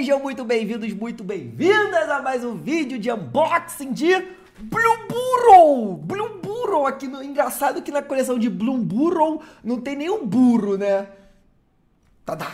Sejam muito bem-vindos, muito bem-vindas a mais um vídeo de unboxing de Blumburo! Blumburo aqui no engraçado que na coleção de Blumburo não tem nenhum burro, né? Tadá. Tá.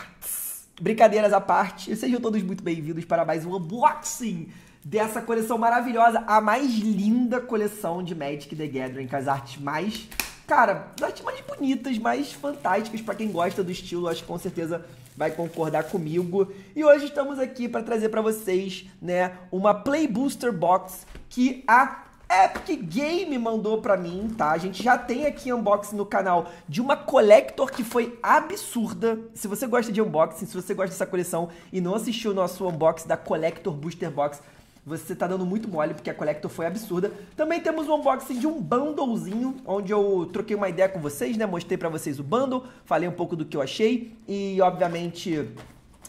Brincadeiras à parte, sejam todos muito bem-vindos para mais um unboxing dessa coleção maravilhosa, a mais linda coleção de Magic the Gathering, com as artes mais, cara, as artes mais bonitas, mais fantásticas para quem gosta do estilo, acho que com certeza vai concordar comigo. E hoje estamos aqui para trazer para vocês, né, uma Play Booster Box que a Epic Game mandou para mim, tá? A gente já tem aqui unboxing no canal de uma Collector que foi absurda. Se você gosta de unboxing, se você gosta dessa coleção e não assistiu o nosso unboxing da Collector Booster Box, você tá dando muito mole, porque a Collector foi absurda. Também temos o um unboxing de um bundlezinho, onde eu troquei uma ideia com vocês, né? Mostrei para vocês o bundle, falei um pouco do que eu achei e, obviamente,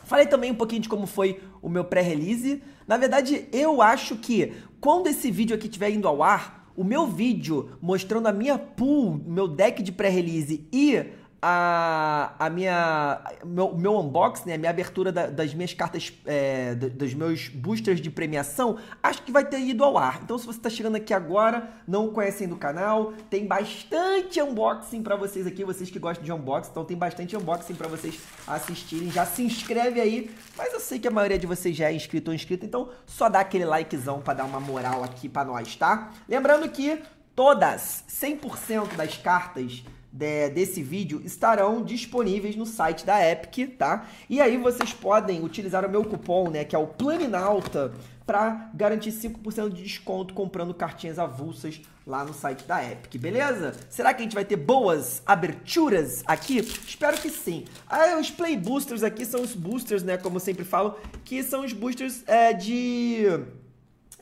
falei também um pouquinho de como foi o meu pré-release. Na verdade, eu acho que quando esse vídeo aqui estiver indo ao ar, o meu vídeo mostrando a minha pool, meu deck de pré-release e a, a minha meu, meu unboxing, né, a minha abertura da, das minhas cartas, é, dos meus boosters de premiação, acho que vai ter ido ao ar. Então, se você está chegando aqui agora, não conhecem do canal, tem bastante unboxing para vocês aqui, vocês que gostam de unboxing, então tem bastante unboxing para vocês assistirem. Já se inscreve aí, mas eu sei que a maioria de vocês já é inscrito ou inscrito, então só dá aquele likezão para dar uma moral aqui para nós, tá? Lembrando que todas, 100% das cartas de, desse vídeo estarão disponíveis no site da Epic, tá? E aí vocês podem utilizar o meu cupom, né, que é o Planinalta, para garantir 5% de desconto comprando cartinhas avulsas lá no site da Epic, beleza? Será que a gente vai ter boas aberturas aqui? Espero que sim. Ah, os Play Boosters aqui são os boosters, né, como eu sempre falo, que são os boosters é, de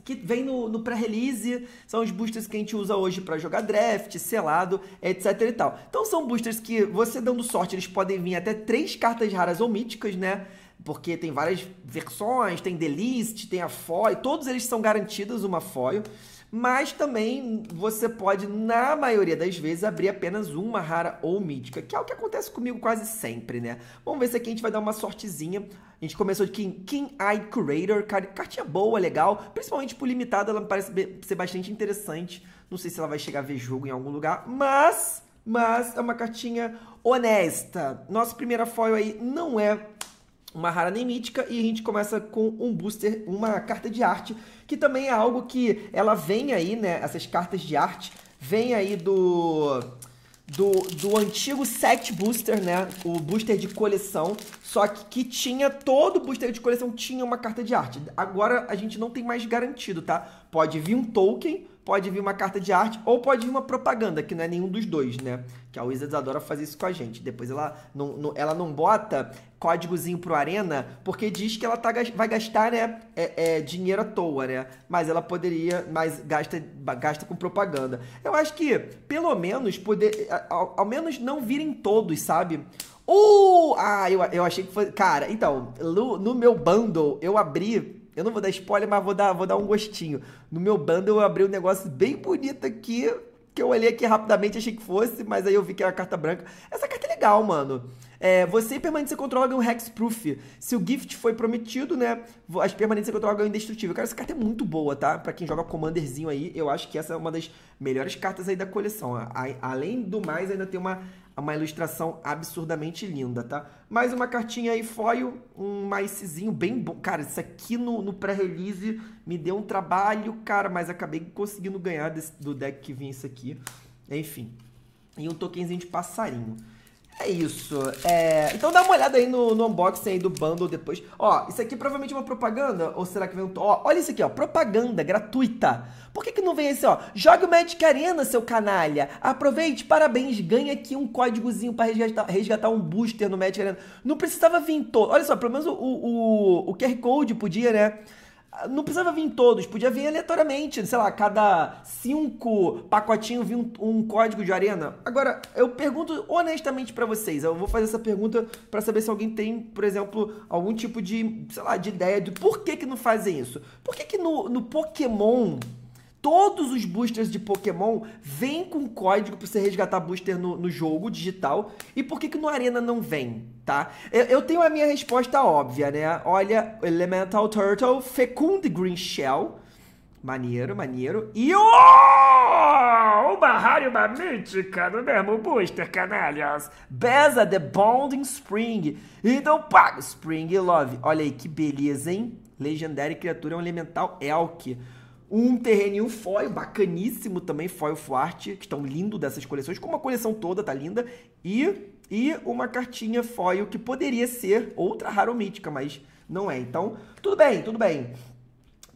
que vem no, no pré-release, são os boosters que a gente usa hoje para jogar draft, selado, etc e tal. Então são boosters que, você dando sorte, eles podem vir até três cartas raras ou míticas, né? Porque tem várias versões, tem Delist, tem a foil, todos eles são garantidos uma foil. Mas também você pode, na maioria das vezes, abrir apenas uma rara ou mítica, que é o que acontece comigo quase sempre, né? Vamos ver se aqui a gente vai dar uma sortezinha. A gente começou de King, King Eye Curator, cartinha boa, legal. Principalmente por limitada, ela me parece ser bastante interessante. Não sei se ela vai chegar a ver jogo em algum lugar, mas, mas é uma cartinha honesta. Nossa primeira foil aí não é uma rara nem mítica e a gente começa com um booster, uma carta de arte, que também é algo que ela vem aí, né? Essas cartas de arte vem aí do do, do antigo set booster, né? O booster de coleção. Só que, que tinha, todo booster de coleção tinha uma carta de arte. Agora a gente não tem mais garantido, tá? Pode vir um token, pode vir uma carta de arte, ou pode vir uma propaganda, que não é nenhum dos dois, né? Que a Wizards adora fazer isso com a gente. Depois ela não, não ela não bota códigozinho pro Arena, porque diz que ela tá, vai gastar, né, é, é, dinheiro à toa, né? Mas ela poderia, mas gasta, gasta com propaganda. Eu acho que, pelo menos, poder, ao, ao menos não virem todos, sabe? Uh! Ah, eu, eu achei que foi... Cara, então, no, no meu bundle, eu abri eu não vou dar spoiler, mas vou dar, vou dar um gostinho. No meu bundle eu abri um negócio bem bonito aqui, que eu olhei aqui rapidamente, achei que fosse, mas aí eu vi que era carta branca. Essa carta é legal, mano. É, você e permanência controla ganha um Hexproof. Se o Gift foi prometido, né? As permanências o ganham é indestrutível. Cara, essa carta é muito boa, tá? Pra quem joga Commanderzinho aí, eu acho que essa é uma das melhores cartas aí da coleção. A, além do mais, ainda tem uma, uma ilustração absurdamente linda, tá? Mais uma cartinha aí, foil, um maiszinho bem bom. Cara, isso aqui no, no pré-release me deu um trabalho, cara, mas acabei conseguindo ganhar desse, do deck que vinha isso aqui. Enfim. E um tokenzinho de passarinho. É isso. É... Então dá uma olhada aí no, no, unboxing aí do bundle depois. Ó, isso aqui provavelmente é uma propaganda, ou será que vem um... Ó, olha isso aqui, ó, propaganda gratuita. Por que que não vem esse, ó? Jogue o Magic Arena, seu canalha. Aproveite, parabéns, ganha aqui um códigozinho pra resgatar, resgatar um booster no Magic Arena. Não precisava vir todo... Olha só, pelo menos o, o, o QR Code podia, né? Não precisava vir todos, podia vir aleatoriamente, sei lá, cada cinco pacotinhos vinha um, um, código de arena. Agora, eu pergunto honestamente para vocês, eu vou fazer essa pergunta para saber se alguém tem, por exemplo, algum tipo de, sei lá, de ideia de por que que não fazem isso. Por que que no, no Pokémon Todos os boosters de Pokémon vêm com código para você resgatar booster no, no, jogo digital. E por que, que no Arena não vem, tá? Eu, eu tenho a minha resposta óbvia, né? Olha, Elemental Turtle, Fecund Green Shell. Maneiro, maneiro. E o... Oh! Uma rara uma mítica no mesmo booster, canalhas. Beza The Bonding Spring. Então paga Spring Love. Olha aí que beleza, hein? Legendária criatura é um elemental Elk. Um terreninho foil, bacaníssimo também, foil fuarte, que estão lindo dessas coleções, como a coleção toda tá linda. E, e uma cartinha foil que poderia ser outra raro mítica, mas não é. Então, tudo bem, tudo bem.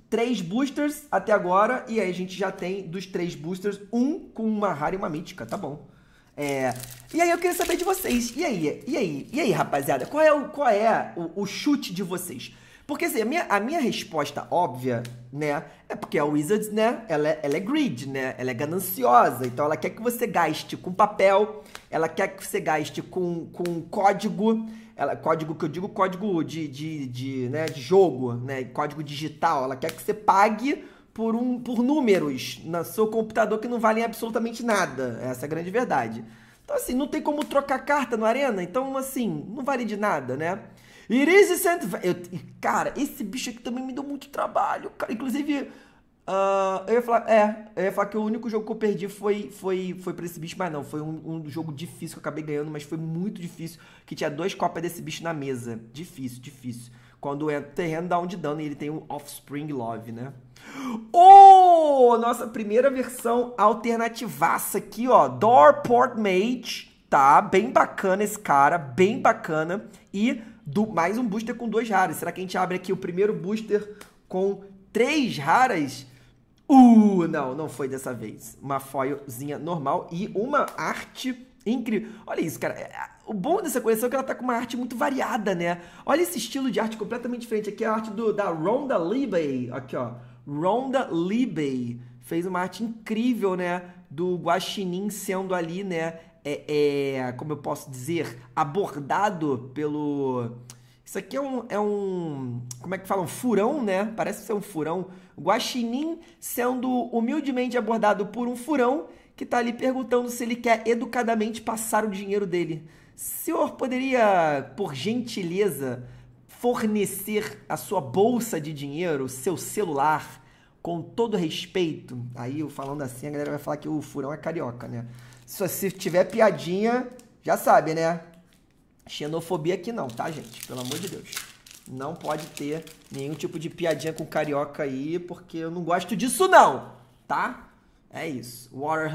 Três boosters até agora, e aí a gente já tem dos três boosters, um com uma rara e uma mítica, tá bom. É, e aí eu queria saber de vocês. E aí, e aí, e aí, rapaziada, qual é o, qual é o, o chute de vocês? Porque assim, a minha, a minha resposta óbvia, né, é porque a Wizards, né, ela é, ela é greed, né, ela é gananciosa, então ela quer que você gaste com papel, ela quer que você gaste com, com código, ela, código que eu digo, código de, de, de, né, de jogo, né, código digital, ela quer que você pague por, um, por números no seu computador que não valem absolutamente nada, essa é a grande verdade. Então assim, não tem como trocar carta no Arena, então assim, não vale de nada, né? Iris e Saint... Eu, cara, esse bicho aqui também me deu muito trabalho, cara. Inclusive, uh, eu ia falar... É, eu ia falar que o único jogo que eu perdi foi, foi, foi pra esse bicho, mas não. Foi um, um jogo difícil que eu acabei ganhando, mas foi muito difícil. Que tinha dois copas desse bicho na mesa. Difícil, difícil. Quando é o terreno, dá um de dano e ele tem um Offspring Love, né? Oh! Nossa primeira versão alternativaça aqui, ó. Doorport Mage, tá? Bem bacana esse cara, bem bacana. E do mais um booster com duas raras. Será que a gente abre aqui o primeiro booster com três raras? Uh, não, não foi dessa vez. Uma foilzinha normal e uma arte incrível. Olha isso, cara. É, é, o bom dessa coleção é que ela tá com uma arte muito variada, né? Olha esse estilo de arte completamente diferente. Aqui é a arte do, da Ronda Libey. Aqui, ó. Ronda Libey. Fez uma arte incrível, né? Do Guaxinim sendo ali, né? é, é, como eu posso dizer, abordado pelo. Isso aqui é um, é um. Como é que fala? Um furão, né? Parece ser um furão. guaxinim sendo humildemente abordado por um furão que está ali perguntando se ele quer educadamente passar o dinheiro dele. Senhor, poderia, por gentileza, fornecer a sua bolsa de dinheiro, seu celular, com todo respeito? Aí, eu falando assim, a galera vai falar que o furão é carioca, né? se tiver piadinha, já sabe, né? Xenofobia aqui não, tá, gente? Pelo amor de Deus. Não pode ter nenhum tipo de piadinha com carioca aí, porque eu não gosto disso não, tá? É isso. Water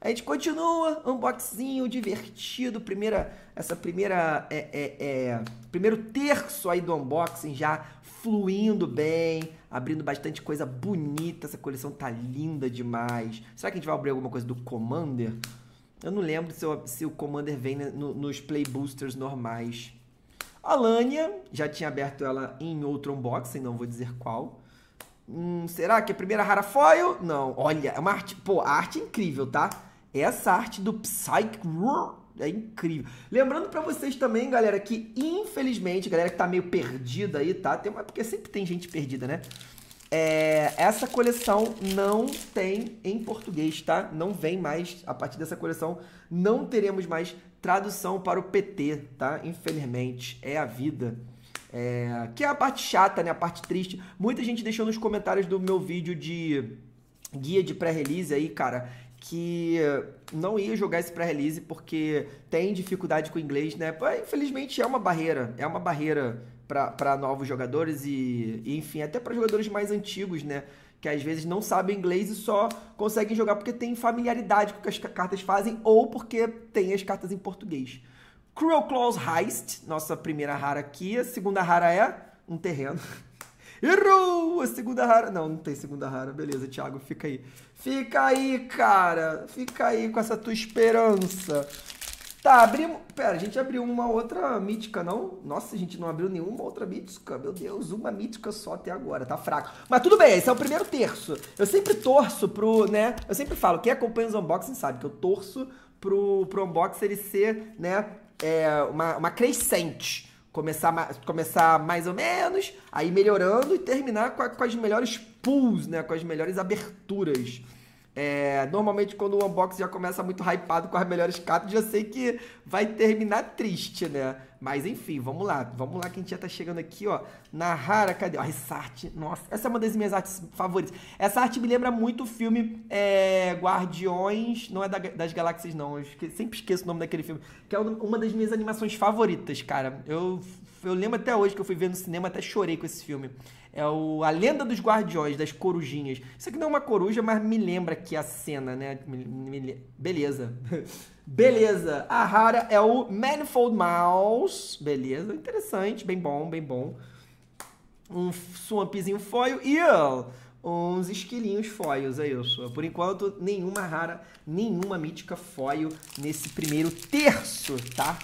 A gente continua, unboxinho divertido, primeira, essa primeira, é, é, é, primeiro terço aí do unboxing já fluindo bem, abrindo bastante coisa bonita. Essa coleção tá linda demais. Será que a gente vai abrir alguma coisa do Commander? Eu não lembro se, eu, se o Commander vem no, nos Play Boosters normais. A já tinha aberto ela em outro unboxing, não vou dizer qual. Hum, será que é a primeira rara foil? Não, olha, é uma arte, pô, arte é incrível, tá? Essa arte do Psyche é incrível. Lembrando para vocês também, galera, que infelizmente, galera que tá meio perdida aí, tá? Tem, porque sempre tem gente perdida, né? É, essa coleção não tem em português, tá? Não vem mais, a partir dessa coleção, não teremos mais tradução para o PT, tá? Infelizmente, é a vida. É, que é a parte chata, né? A parte triste. Muita gente deixou nos comentários do meu vídeo de guia de pré-release aí, cara que eh, não ia jogar esse pré-release porque tem dificuldade com o inglês, né? Infelizmente é uma barreira, é uma barreira para novos jogadores e, e enfim, até para jogadores mais antigos, né? que às vezes não sabem inglês e só conseguem jogar porque tem familiaridade com o que as cartas fazem ou porque tem as cartas em português. Cruel Claws Heist, nossa primeira rara aqui. A segunda rara é um terreno. Errou! A segunda rara. Não, não tem segunda rara. Beleza, Thiago, fica aí. Fica aí, cara. Fica aí com essa tua esperança. Tá, abrimos. Pera, a gente abriu uma outra mítica, não? Nossa, a gente não abriu nenhuma outra mítica. Meu Deus, uma mítica só até agora, tá fraco. Mas tudo bem, esse é o primeiro terço. Eu sempre torço pro, né? Eu sempre falo, quem acompanha os unboxings sabe que eu torço pro, pro unboxing ele ser, né? É, uma, uma crescente começar, começar mais ou menos, aí melhorando e terminar com, a, com as melhores pulls, né? com as melhores aberturas. É, normalmente quando o unboxing já começa muito hypado com as melhores cartas já sei que vai terminar triste, né? Mas enfim, vamos lá. Vamos lá que a gente já tá chegando aqui, ó. Na rara, cadê? Ó, essa arte, nossa, essa é uma das minhas artes favoritas. Essa arte me lembra muito o filme é, Guardiões, não é da, das Galáxias não, eu esque, sempre esqueço o nome daquele filme, que é uma das minhas animações favoritas, cara. Eu eu lembro até hoje que eu fui ver no cinema, até chorei com esse filme. É o A Lenda dos Guardiões, das Corujinhas. Isso aqui não é uma coruja, mas me lembra que a cena, né? Beleza. Beleza. A Rara é o Manifold Mouse. Beleza. Interessante. Bem bom, bem bom. Um swampzinho foil e uns esquilinhos foils, é isso. Por enquanto, nenhuma rara, nenhuma mítica foil nesse primeiro terço, tá?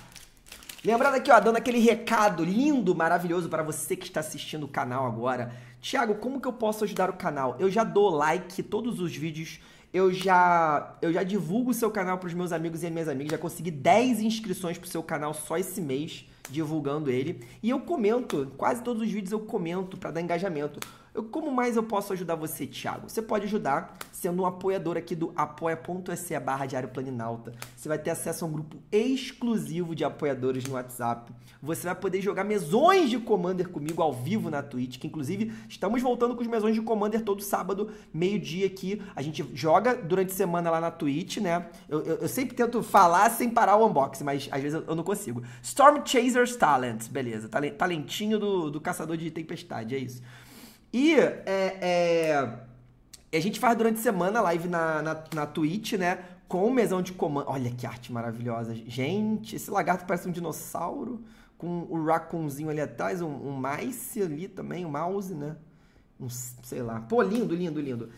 Lembrando aqui, ó, dando aquele recado lindo, maravilhoso para você que está assistindo o canal agora. Tiago, como que eu posso ajudar o canal? Eu já dou like todos os vídeos, eu já eu já divulgo o seu canal para os meus amigos e minhas amigas, já consegui 10 inscrições para o seu canal só esse mês divulgando ele. E eu comento, quase todos os vídeos eu comento para dar engajamento. Eu, como mais eu posso ajudar você, Thiago? Você pode ajudar sendo um apoiador aqui do apoia.se barra Diário Planinalta. Você vai ter acesso a um grupo exclusivo de apoiadores no WhatsApp. Você vai poder jogar mesões de Commander comigo ao vivo na Twitch, que inclusive estamos voltando com os mesões de Commander todo sábado, meio-dia aqui. A gente joga durante a semana lá na Twitch, né? Eu, eu, eu sempre tento falar sem parar o unboxing, mas às vezes eu, eu não consigo. Storm Chaser's Talent, beleza. Talentinho do, do Caçador de Tempestade, é isso. E é, é, a gente faz durante a semana live na, na, na Twitch, né? Com o mesão de comando. Olha que arte maravilhosa. Gente, esse lagarto parece um dinossauro. Com o raccoonzinho ali atrás, um, um mice ali também, um mouse, né? Um, sei lá. Pô, lindo, lindo, lindo.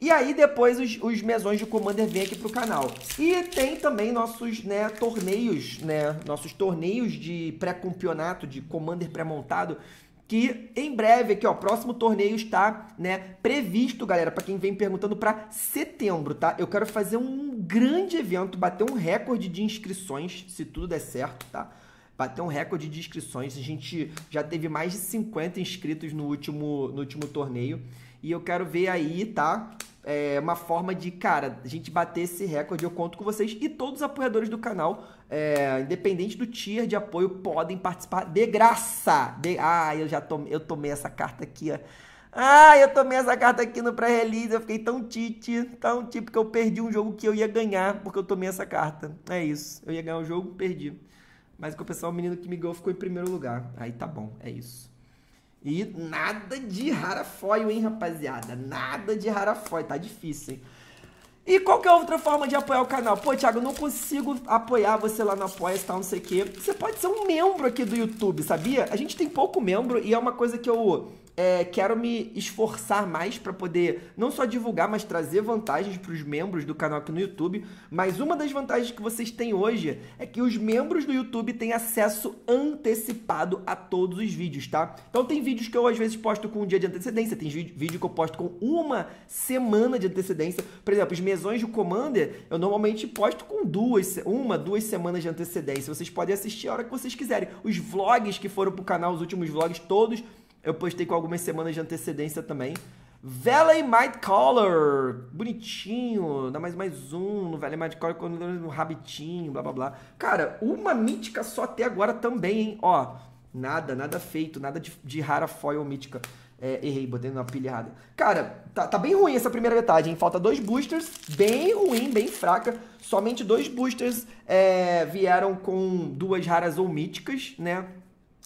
E aí depois os, os mesões de Commander vêm aqui pro canal. E tem também nossos né, torneios, né? Nossos torneios de pré-campeonato, de Commander pré-montado que em breve aqui, ó, próximo torneio está, né, previsto, galera, para quem vem perguntando para setembro, tá? Eu quero fazer um grande evento, bater um recorde de inscrições, se tudo der certo, tá? Bater um recorde de inscrições. A gente já teve mais de 50 inscritos no último no último torneio e eu quero ver aí, tá? É uma forma de, cara, a gente bater esse recorde. Eu conto com vocês e todos os apoiadores do canal é, independente do tier de apoio, podem participar de graça. De, ah, eu já tomei, eu tomei essa carta aqui, ó. Ah, eu tomei essa carta aqui no pré-release, eu fiquei tão tite, tão tite, porque eu perdi um jogo que eu ia ganhar, porque eu tomei essa carta. É isso, eu ia ganhar o um jogo, perdi. Mas com o pessoal, o menino que me ganhou ficou em primeiro lugar. Aí tá bom, é isso. E nada de rara foil, hein, rapaziada? Nada de rara foil, tá difícil, hein? E qual que é a outra forma de apoiar o canal. Pô, Thiago, não consigo apoiar você lá no apoia tal, não sei o quê. Você pode ser um membro aqui do YouTube, sabia? A gente tem pouco membro e é uma coisa que eu é, quero me esforçar mais para poder não só divulgar, mas trazer vantagens para os membros do canal aqui no YouTube. Mas uma das vantagens que vocês têm hoje é que os membros do YouTube têm acesso antecipado a todos os vídeos, tá? Então tem vídeos que eu às vezes posto com um dia de antecedência, tem vídeo que eu posto com uma semana de antecedência. Por exemplo, os mesões do Commander eu normalmente posto com duas, uma, duas semanas de antecedência. Vocês podem assistir a hora que vocês quiserem. Os vlogs que foram pro canal, os últimos vlogs todos eu postei com algumas semanas de antecedência também. Valley Might Collar, bonitinho, dá mais mais um no Valley Might Collar, quando um rabitinho, blá blá blá. Cara, uma mítica só até agora também, hein? Ó, nada, nada feito, nada de, de rara foil mítica. É, errei, botei na pilha errada. Cara, tá, tá bem ruim essa primeira metade, hein? Falta dois boosters, bem ruim, bem fraca. Somente dois boosters é, vieram com duas raras ou míticas, né?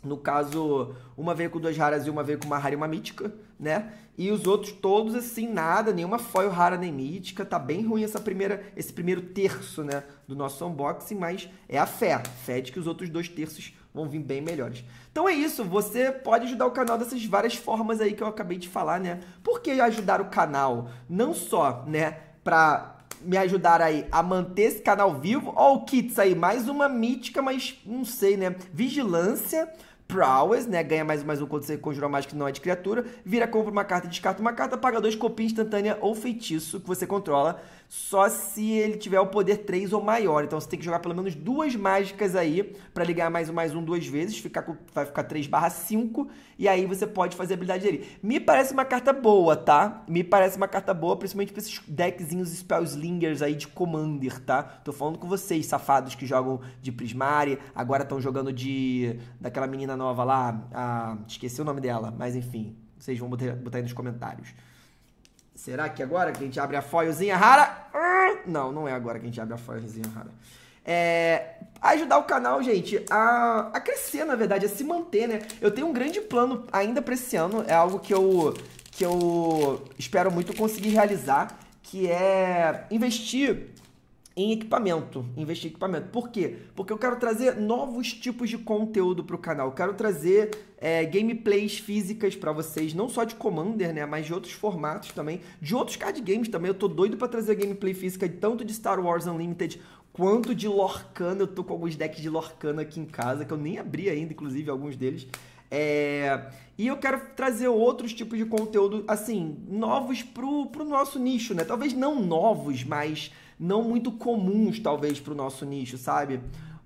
No caso, uma veio com duas raras e uma veio com uma rara e uma mítica, né? E os outros todos assim, nada, nenhuma foil rara nem mítica. Tá bem ruim essa primeira, esse primeiro terço, né, do nosso unboxing, mas é a fé. Fé de que os outros dois terços vão vir bem melhores. Então é isso, você pode ajudar o canal dessas várias formas aí que eu acabei de falar, né? Por que ajudar o canal? Não só, né, para me ajudar aí a manter esse canal vivo. Ó, o Kits aí, mais uma mítica, mas não sei, né? Vigilância. Prowess, né? Ganha mais, mais um quando você conjura mágica que não é de criatura. Vira, compra uma carta, descarta uma carta, paga dois, copia instantânea ou feitiço que você controla só se ele tiver o poder 3 ou maior. Então você tem que jogar pelo menos duas mágicas aí para ligar mais um mais um duas vezes, ficar com, vai ficar 3 5, e aí você pode fazer a habilidade dele. Me parece uma carta boa, tá? Me parece uma carta boa, principalmente pra esses deckzinhos slingers aí de Commander, tá? Tô falando com vocês, safados que jogam de Prismari, agora estão jogando de... daquela menina nova lá, a... Ah, esqueci o nome dela, mas enfim, vocês vão botar, botar aí nos comentários. Será que agora que a gente abre a foilzinha rara? Não, não é agora que a gente abre a foilzinha rara. É, ajudar o canal, gente, a, a crescer, na verdade, a se manter, né? Eu tenho um grande plano ainda para esse ano, é algo que eu, que eu espero muito conseguir realizar, que é investir em equipamento, investir em equipamento. Por quê? Porque eu quero trazer novos tipos de conteúdo para o canal. Eu quero trazer é, gameplays físicas para vocês, não só de Commander, né, mas de outros formatos também, de outros card games também. Eu tô doido para trazer gameplay física tanto de Star Wars Unlimited quanto de Lorcana. Eu tô com alguns decks de Lorcana aqui em casa que eu nem abri ainda, inclusive alguns deles. É... E eu quero trazer outros tipos de conteúdo, assim, novos pro, pro nosso nicho, né? Talvez não novos, mas não muito comuns, talvez, para o nosso nicho, sabe?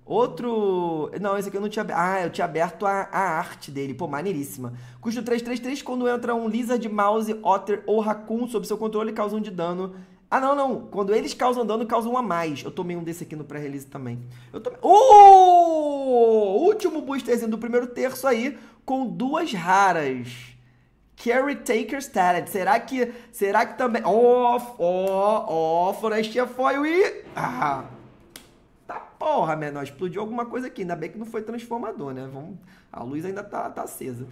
Outro. Não, esse aqui eu não tinha. Ah, eu tinha aberto a, a arte dele. Pô, maneiríssima. Custo 333 quando entra um Lizard, Mouse, Otter ou Raccoon sob seu controle causam um de dano. Ah, não, não. Quando eles causam dano, causam um a mais. Eu tomei um desse aqui no pré-release também. Eu tomei. Uh! Último boosterzinho do primeiro terço aí, com duas raras. Carry Taker's Talent. Será que. Será que também. Ó, ó, ó, Florestinha foi e. Ah! Tá porra, menor. Explodiu alguma coisa aqui. Ainda bem que não foi transformador, né? Vamos... A luz ainda tá, tá acesa.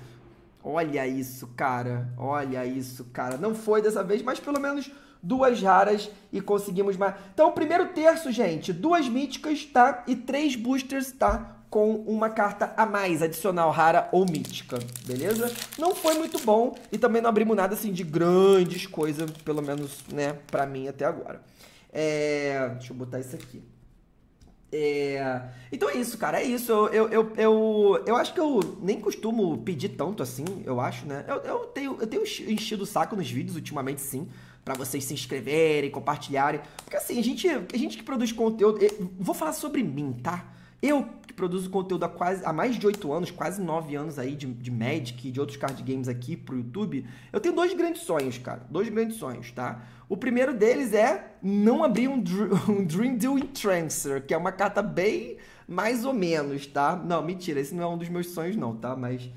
Olha isso, cara. Olha isso, cara. Não foi dessa vez, mas pelo menos duas raras e conseguimos mais. Então, primeiro terço, gente, duas míticas, tá? E três boosters, tá? com uma carta a mais, adicional, rara ou mítica, beleza? Não foi muito bom e também não abrimos nada assim de grandes coisas, pelo menos, né, pra mim até agora. É... Deixa eu botar isso aqui. É... Então é isso, cara, é isso. Eu, eu, eu, eu, eu, acho que eu nem costumo pedir tanto assim, eu acho, né? Eu, eu, tenho, eu tenho enchido o saco nos vídeos ultimamente, sim para vocês se inscreverem, compartilharem. Porque assim, a gente, a gente que produz conteúdo. Eu, vou falar sobre mim, tá? Eu, que produzo conteúdo há, quase, há mais de oito anos, quase nove anos aí de, de Magic e de outros card games aqui pro YouTube, eu tenho dois grandes sonhos, cara. Dois grandes sonhos, tá? O primeiro deles é não abrir um, um Dream Deal Entrancer, que é uma carta bem mais ou menos, tá? Não, mentira, esse não é um dos meus sonhos não, tá? Mas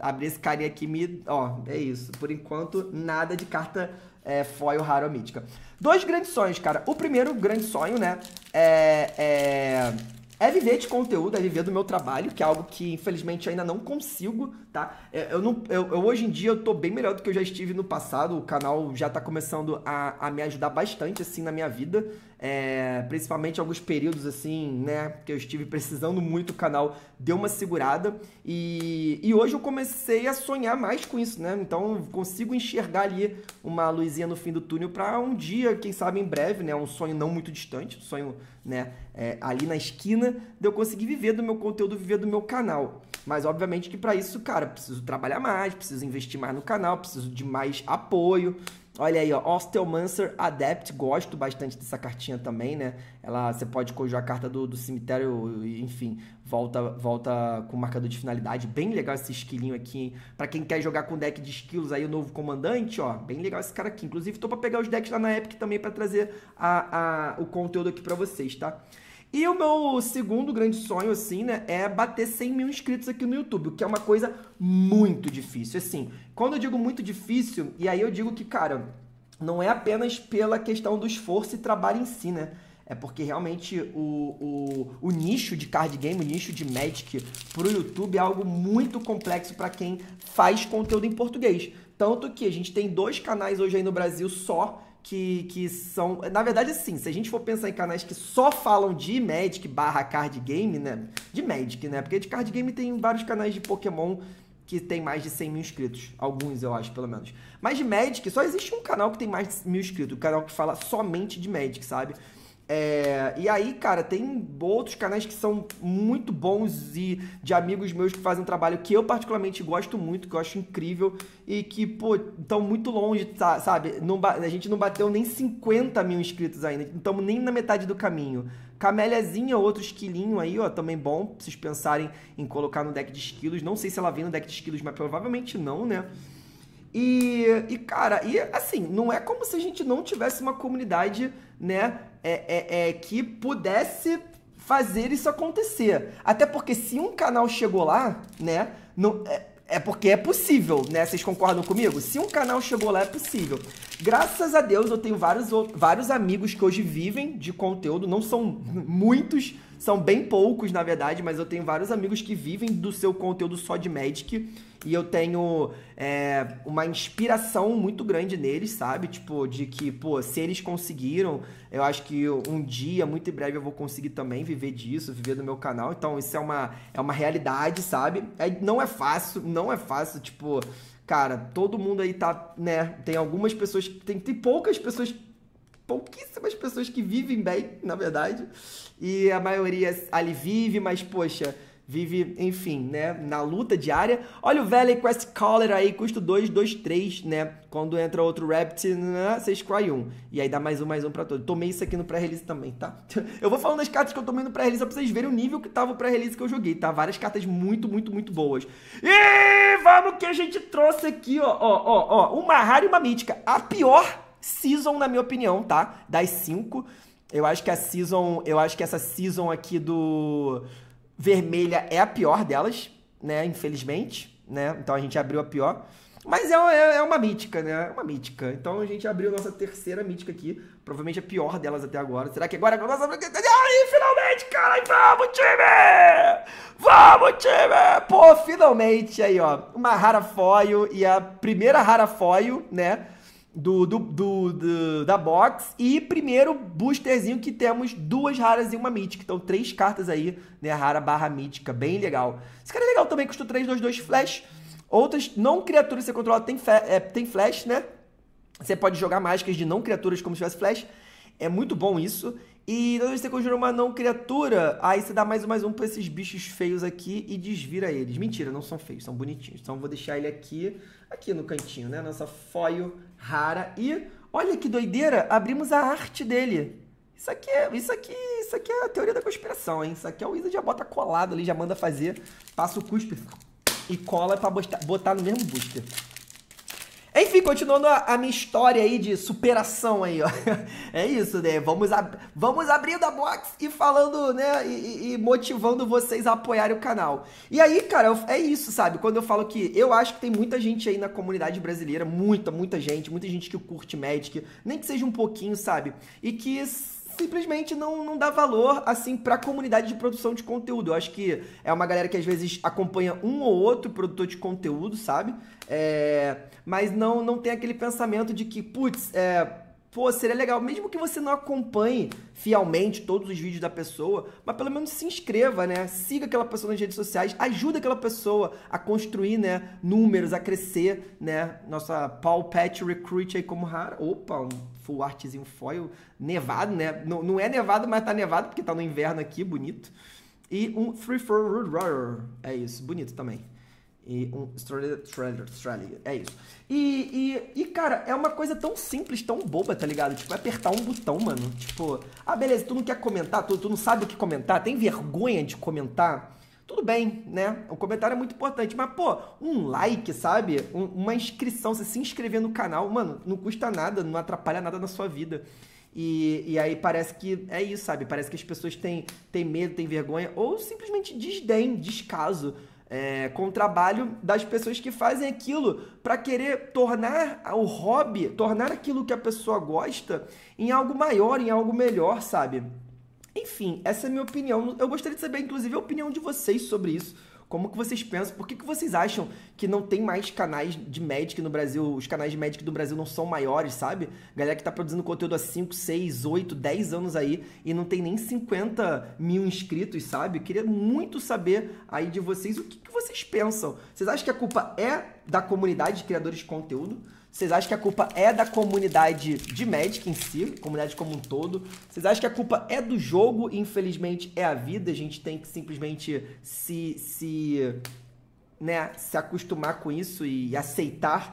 abrir esse carinha aqui me... Ó, é isso. Por enquanto, nada de carta é, foil raro ou mítica. Dois grandes sonhos, cara. O primeiro grande sonho, né, é... é é viver de conteúdo, é viver do meu trabalho, que é algo que infelizmente ainda não consigo, tá? É, eu não, eu, eu, hoje em dia eu tô bem melhor do que eu já estive no passado. O canal já tá começando a, a me ajudar bastante assim na minha vida é, principalmente alguns períodos assim, né, que eu estive precisando muito, o canal deu uma segurada e, e hoje eu comecei a sonhar mais com isso, né, então consigo enxergar ali uma luzinha no fim do túnel para um dia, quem sabe em breve, né, um sonho não muito distante, um sonho, né, é, ali na esquina, de eu conseguir viver do meu conteúdo, viver do meu canal. Mas obviamente que para isso, cara, preciso trabalhar mais, preciso investir mais no canal, preciso de mais apoio, Olha aí, ó, Osteomancer Adept, gosto bastante dessa cartinha também, né? Ela, você pode conjurar a carta do, do cemitério, enfim, volta volta com marcador de finalidade. Bem legal esse esquilinho aqui, hein? Pra quem quer jogar com deck de esquilos aí, o novo comandante, ó, bem legal esse cara aqui. Inclusive, tô pra pegar os decks lá na Epic também para trazer a, a, o conteúdo aqui para vocês, tá? E o meu segundo grande sonho, assim, né, é bater 100 mil inscritos aqui no YouTube, o que é uma coisa muito difícil. Assim, quando eu digo muito difícil, e aí eu digo que, cara, não é apenas pela questão do esforço e trabalho em si, né? É porque realmente o, o, o, nicho de card game, o nicho de Magic pro YouTube é algo muito complexo para quem faz conteúdo em português. Tanto que a gente tem dois canais hoje aí no Brasil só que, que são. Na verdade, sim, se a gente for pensar em canais que só falam de Magic barra card game, né? De Magic, né? Porque de card game tem vários canais de Pokémon que tem mais de 100 mil inscritos. Alguns, eu acho, pelo menos. Mas de Magic, só existe um canal que tem mais de mil inscritos. O um canal que fala somente de Magic, sabe? É, e aí, cara, tem outros canais que são muito bons e de amigos meus que fazem um trabalho que eu particularmente gosto muito, que eu acho incrível e que, pô, estão muito longe, tá, sabe? Não, a gente não bateu nem 50 mil inscritos ainda, não estamos nem na metade do caminho. Caméliazinha, outro esquilinho aí, ó, também bom, vocês pensarem em colocar no deck de esquilos. Não sei se ela vem no deck de esquilos, mas provavelmente não, né? E, e, cara, e assim, não é como se a gente não tivesse uma comunidade, né, é, é, é que pudesse fazer isso acontecer. Até porque se um canal chegou lá, né? Não, é, é, porque é possível, né? Vocês concordam comigo? Se um canal chegou lá, é possível. Graças a Deus, eu tenho vários, vários amigos que hoje vivem de conteúdo, não são muitos, são bem poucos, na verdade, mas eu tenho vários amigos que vivem do seu conteúdo só de Magic. E eu tenho é, uma inspiração muito grande neles, sabe? Tipo, de que, pô, se eles conseguiram, eu acho que um dia, muito em breve, eu vou conseguir também viver disso, viver do meu canal. Então, isso é uma, é uma realidade, sabe? É, não é fácil, não é fácil, tipo. Cara, todo mundo aí tá, né? Tem algumas pessoas. Tem, tem poucas pessoas pouquíssimas pessoas que vivem bem, na verdade. E a maioria ali vive, mas poxa, vive, enfim, né, na luta diária. Olha o velho Quest Caller aí, custo 2, 2, 3, né? Quando entra outro Rapt, né, você escolhe um. E aí dá mais um, mais um pra todo. Tomei isso aqui no pré-release também, tá? Eu vou falando das cartas que eu tomei no pré-release pra vocês verem o nível que tava o pré-release que eu joguei, tá? Várias cartas muito, muito, muito boas. E vamos que a gente trouxe aqui, ó, ó, ó, ó. Uma rara e uma mítica. A pior season, na minha opinião, tá? Das cinco. Eu acho que a season. Eu acho que essa season aqui do vermelha é a pior delas, né? Infelizmente, né? Então a gente abriu a pior. Mas é, é, é uma mítica, né? É uma mítica. Então a gente abriu nossa terceira mítica aqui. Provavelmente a pior delas até agora. Será que agora é a nossa. Ai, finalmente, cara! Vamos, time! Vamos, time! Pô, finalmente aí, ó. Uma rara foil e a primeira rara foil, né? do, do, do, do, da box. E primeiro boosterzinho que temos duas raras e uma mítica. Então, três cartas aí, né? Rara barra mítica, bem legal. Esse cara é legal também, custa 3, 2, 2 flash. Outras não criaturas que você controla tem, é, tem flash, né? Você pode jogar mágicas de não criaturas como se tivesse flash. É muito bom isso. E toda vez que você conjura uma não criatura, aí você dá mais um mais um pra esses bichos feios aqui e desvira eles. Mentira, não são feios, são bonitinhos. Então vou deixar ele aqui aqui no cantinho, né? Nossa foil rara. E olha que doideira, abrimos a arte dele. Isso aqui, é, isso aqui, isso aqui é a teoria da conspiração, hein? Isso aqui é o Isa já bota colado ali, já manda fazer, passa o cuspe e cola para botar no mesmo booster. Enfim, continuando a, a, minha história aí de superação aí, ó. É isso, né? Vamos, ab vamos abrindo a box e falando, né? E, e, motivando vocês a apoiarem o canal. E aí, cara, eu, é isso, sabe? Quando eu falo que eu acho que tem muita gente aí na comunidade brasileira, muita, muita gente, muita gente que curte Magic, nem que seja um pouquinho, sabe? E que simplesmente não, não dá valor, assim, pra comunidade de produção de conteúdo. Eu acho que é uma galera que às vezes acompanha um ou outro produtor de conteúdo, sabe? É, mas não, não tem aquele pensamento de que, putz, é pô, seria legal, mesmo que você não acompanhe fielmente todos os vídeos da pessoa, mas pelo menos se inscreva, né? Siga aquela pessoa nas redes sociais, ajuda aquela pessoa a construir, né, números, a crescer, né? Nossa Paul Patch Recruit aí como rara. Opa, um full artzinho foil nevado, né? Não, não é nevado, mas tá nevado porque tá no inverno aqui, bonito. E um Free for Rural. É isso, bonito também. E um trailer, trailer, é isso. E, e, e, cara, é uma coisa tão simples, tão boba, tá ligado? Tipo, é apertar um botão, mano. Tipo, ah, beleza, tu não quer comentar, tu, tu não sabe o que comentar, tem vergonha de comentar. Tudo bem, né? O comentário é muito importante, mas, pô, um like, sabe? Um, uma inscrição, você se inscrever no canal, mano, não custa nada, não atrapalha nada na sua vida. E, e, aí parece que é isso, sabe? Parece que as pessoas têm, têm medo, têm vergonha, ou simplesmente desdém, descaso é, com o trabalho das pessoas que fazem aquilo para querer tornar o hobby, tornar aquilo que a pessoa gosta em algo maior, em algo melhor, sabe? Enfim, essa é a minha opinião. Eu gostaria de saber, inclusive, a opinião de vocês sobre isso. Como que vocês pensam? Por que, que vocês acham que não tem mais canais de Magic no Brasil? Os canais de Magic do Brasil não são maiores, sabe? Galera que tá produzindo conteúdo há 5, 6, 8, 10 anos aí e não tem nem 50 mil inscritos, sabe? Queria muito saber aí de vocês o que, que vocês pensam. Vocês acham que a culpa é da comunidade de criadores de conteúdo? Vocês acham que a culpa é da comunidade de Magic em si, comunidade como um todo? Vocês acham que a culpa é do jogo e infelizmente é a vida? A gente tem que simplesmente se, se, né, se acostumar com isso e aceitar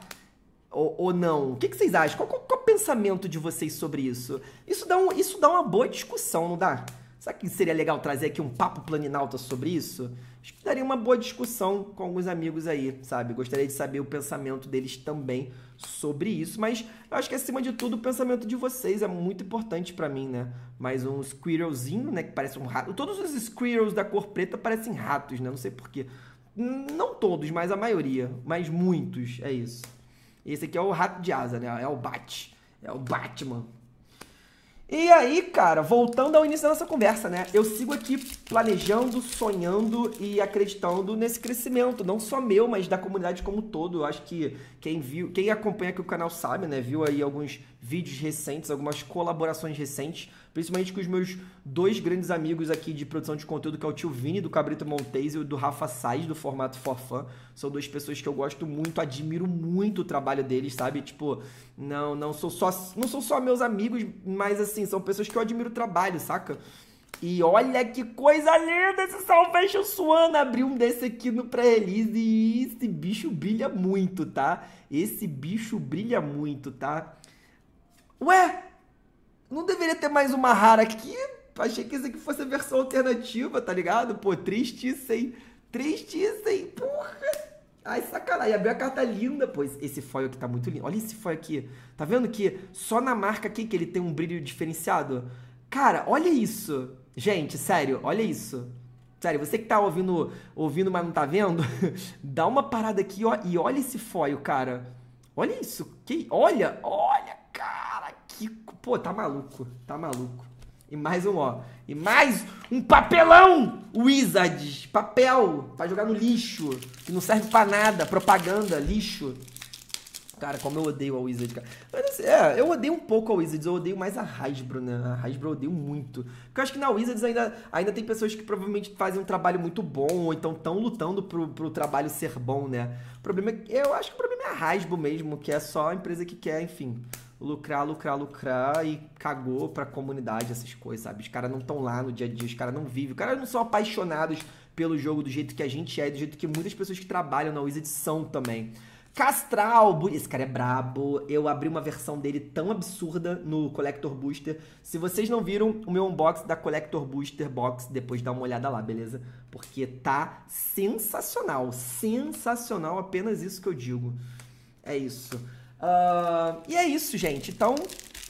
ou, ou não? O que, que vocês acham? Qual, qual, qual, é o pensamento de vocês sobre isso? Isso dá, um, isso dá uma boa discussão, não dá? Será que seria legal trazer aqui um papo planinalto sobre isso? Acho que daria uma boa discussão com alguns amigos aí, sabe? Gostaria de saber o pensamento deles também sobre isso, mas eu acho que acima de tudo o pensamento de vocês é muito importante para mim, né? Mais um squirrelzinho, né, que parece um rato. Todos os squirrels da cor preta parecem ratos, né? Não sei porquê. Não todos, mas a maioria, mas muitos, é isso. Esse aqui é o rato de asa, né? É o Bat. É o Batman. E aí, cara, voltando ao início da nossa conversa, né? Eu sigo aqui planejando, sonhando e acreditando nesse crescimento, não só meu, mas da comunidade como um todo. Eu acho que quem viu, quem acompanha aqui o canal sabe, né? Viu aí alguns vídeos recentes, algumas colaborações recentes Principalmente com os meus dois grandes amigos aqui de produção de conteúdo, que é o tio Vini, do Cabrito Montes, e o do Rafa Sais, do Formato Forfã. São duas pessoas que eu gosto muito, admiro muito o trabalho deles, sabe? Tipo, não, não sou só, não sou só meus amigos, mas assim, são pessoas que eu admiro o trabalho, saca? E olha que coisa linda esse Salvation Suana. Abri um desse aqui no pré-release e esse bicho brilha muito, tá? Esse bicho brilha muito, tá? Ué, não deveria ter mais uma rara aqui? Achei que isso aqui fosse a versão alternativa, tá ligado? Pô, isso, Tristíssimo. Porra. Ai, sacanagem. Abriu a carta linda, pô. Esse foil aqui tá muito lindo. Olha esse foil aqui. Tá vendo que só na marca aqui que ele tem um brilho diferenciado? Cara, olha isso. Gente, sério, olha isso. Sério, você que tá ouvindo, ouvindo mas não tá vendo, dá uma parada aqui ó, e olha esse foil, cara. Olha isso. Que, olha, olha, que, pô, tá maluco, tá maluco. E mais um, ó. E mais um papelão! Wizards! Papel! Pra jogar no lixo. Que não serve pra nada. Propaganda, lixo. Cara, como eu odeio a Wizards, cara. Mas, é, eu odeio um pouco a Wizards, eu odeio mais a Hasbro, né? A Hasbro eu odeio muito. Porque eu acho que na Wizards ainda, ainda tem pessoas que provavelmente fazem um trabalho muito bom, ou então estão lutando pro, pro trabalho ser bom, né? O problema é, eu acho que o problema é a Hasbro mesmo, que é só a empresa que quer, enfim, lucrar, lucrar, lucrar e cagou pra comunidade essas coisas, sabe? Os caras não estão lá no dia a dia, os caras não vivem, os caras não são apaixonados pelo jogo do jeito que a gente é, do jeito que muitas pessoas que trabalham na Wizard são também. Castral, esse cara é brabo. Eu abri uma versão dele tão absurda no Collector Booster. Se vocês não viram o meu unboxing da Collector Booster Box, depois dá uma olhada lá, beleza? Porque tá sensacional, sensacional, apenas isso que eu digo. É isso e é isso, gente. Então,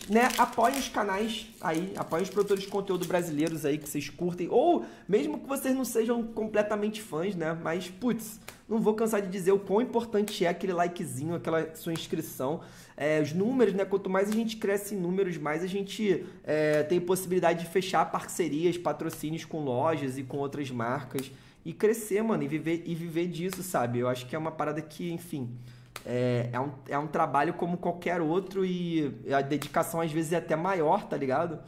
né, apoiem os canais aí, apoiem os produtores de conteúdo brasileiros aí que vocês curtem, ou mesmo que vocês não sejam completamente fãs, né, mas putz, não vou cansar de dizer o quão importante é aquele likezinho, aquela sua inscrição, é, os números, né, quanto mais a gente cresce em números, mais a gente é, tem possibilidade de fechar parcerias, patrocínios com lojas e com outras marcas e crescer, mano, e viver, e viver disso, sabe? Eu acho que é uma parada que, enfim, é, é, um, é um trabalho como qualquer outro e a dedicação às vezes é até maior, tá ligado?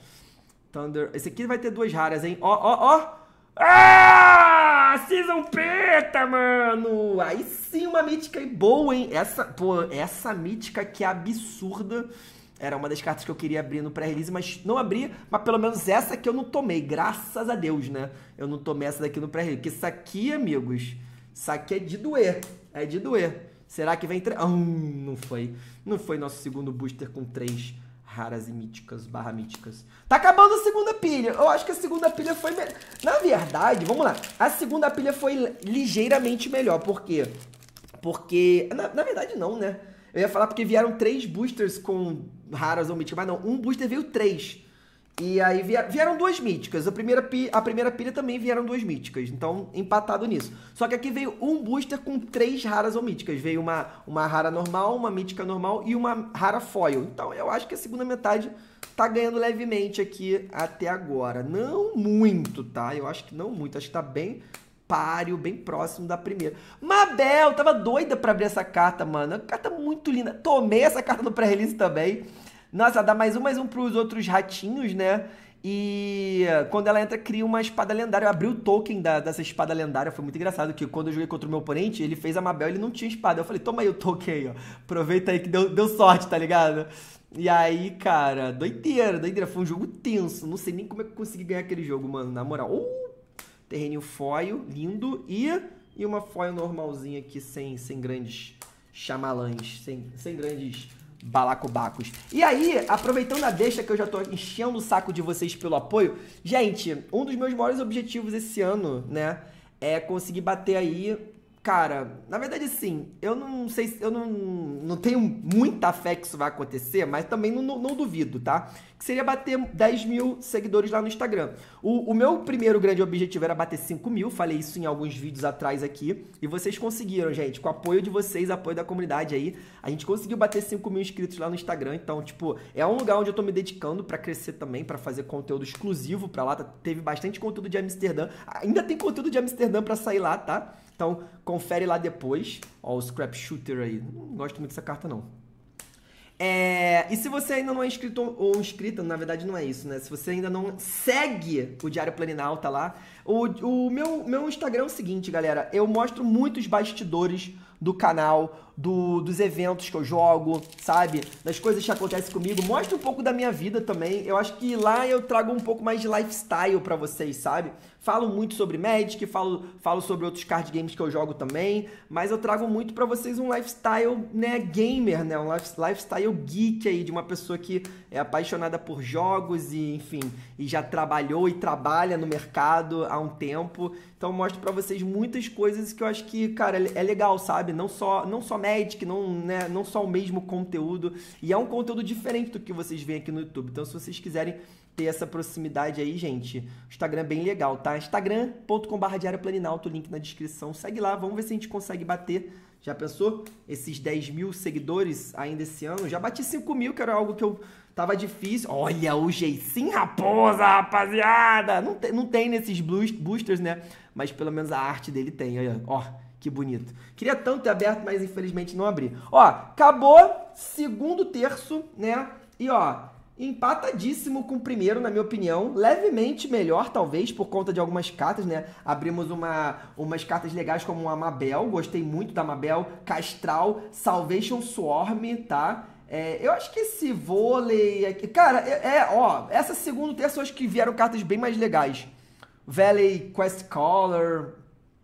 Thunder. Esse aqui vai ter duas raras, hein? Ó, ó, ó! Ah! Season preta, mano! Aí sim uma mítica e boa, hein? Essa, pô, essa mítica que é absurda. Era uma das cartas que eu queria abrir no pré-release, mas não abri, mas pelo menos essa que eu não tomei, graças a Deus, né? Eu não tomei essa daqui no pré-release, porque isso aqui, amigos, isso aqui é de doer, é de doer. Será que vai entrar? Hum, não foi. Não foi nosso segundo booster com três raras e míticas, barra míticas. Tá acabando a segunda pilha. Eu acho que a segunda pilha foi... Me... Na verdade, vamos lá. A segunda pilha foi ligeiramente melhor. Por quê? Porque... Na, na verdade, não, né? Eu ia falar porque vieram três boosters com raras ou míticas. Mas não, um booster veio três. E aí vieram duas míticas. A primeira, pilha, a primeira pilha também vieram duas míticas. Então, empatado nisso. Só que aqui veio um booster com três raras ou míticas. Veio uma, uma rara normal, uma mítica normal e uma rara foil. Então, eu acho que a segunda metade tá ganhando levemente aqui até agora. Não muito, tá? Eu acho que não muito. Acho que tá bem páreo, bem próximo da primeira. Mabel, tava doida pra abrir essa carta, mano. Carta muito linda. Tomei essa carta no pré-release também. Nossa, dá mais um, mais um pros outros ratinhos, né? E quando ela entra, cria uma espada lendária. Eu abri o token da, dessa espada lendária. Foi muito engraçado que quando eu joguei contra o meu oponente, ele fez a Mabel ele não tinha espada. Eu falei, toma aí o token aí, ó. Aproveita aí que deu, deu sorte, tá ligado? E aí, cara, doideira, doideira. Foi um jogo tenso. Não sei nem como é que eu consegui ganhar aquele jogo, mano. Na moral. Uh, terreninho foil, lindo. E, e uma foil normalzinha aqui, sem, sem grandes chamalães. Sem, sem grandes balacobacos. E aí, aproveitando a deixa que eu já tô enchendo o saco de vocês pelo apoio, gente, um dos meus maiores objetivos esse ano, né, é conseguir bater aí Cara, na verdade sim, eu não sei, eu não, não tenho muita fé que isso vai acontecer, mas também não, não, não duvido, tá? Que seria bater 10 mil seguidores lá no Instagram. O, o meu primeiro grande objetivo era bater 5 mil, falei isso em alguns vídeos atrás aqui, e vocês conseguiram, gente, com o apoio de vocês, apoio da comunidade aí, a gente conseguiu bater 5 mil inscritos lá no Instagram, então, tipo, é um lugar onde eu tô me dedicando para crescer também, para fazer conteúdo exclusivo pra lá, tá, teve bastante conteúdo de Amsterdã, ainda tem conteúdo de Amsterdã para sair lá, tá? Então, confere lá depois. Ó, o Scrap Shooter aí. Não gosto muito dessa carta, não. É... e se você ainda não é inscrito ou inscrita, na verdade não é isso, né? Se você ainda não segue o Diário tá lá, o, o meu, meu Instagram é o seguinte, galera. Eu mostro muitos bastidores do canal, do, dos eventos que eu jogo, sabe? Das coisas que acontecem comigo. Mostra um pouco da minha vida também. Eu acho que lá eu trago um pouco mais de lifestyle para vocês, sabe? Falo muito sobre Magic, falo, falo sobre outros card games que eu jogo também, mas eu trago muito para vocês um lifestyle né, gamer, né, um lifestyle geek aí, de uma pessoa que é apaixonada por jogos e, enfim, e já trabalhou e trabalha no mercado há um tempo. Então mostro para vocês muitas coisas que eu acho que, cara, é legal, sabe? Não só, não só Magic, não, né, não só o mesmo conteúdo. E é um conteúdo diferente do que vocês veem aqui no YouTube. Então se vocês quiserem ter essa proximidade aí, gente. O Instagram é bem legal, tá? instagram.com.br Diário Planinalto, link na descrição. Segue lá, vamos ver se a gente consegue bater. Já pensou? Esses 10 mil seguidores ainda esse ano. Já bati 5 mil, que era algo que eu tava difícil. Olha o Jeicinho Raposa, rapaziada! Não, te, não tem nesses boosters, né? Mas pelo menos a arte dele tem, olha. Ó, que bonito. Queria tanto ter aberto, mas infelizmente não abri. Ó, acabou segundo terço, né? E ó, Empatadíssimo com o primeiro, na minha opinião. Levemente melhor, talvez, por conta de algumas cartas, né? Abrimos uma, umas cartas legais como a Mabel, gostei muito da Mabel, Castral, Salvation Swarm, tá? É, eu acho que esse vôlei aqui. Cara, é, é ó, essa segunda e terça eu acho que vieram cartas bem mais legais. Valley Quest Caller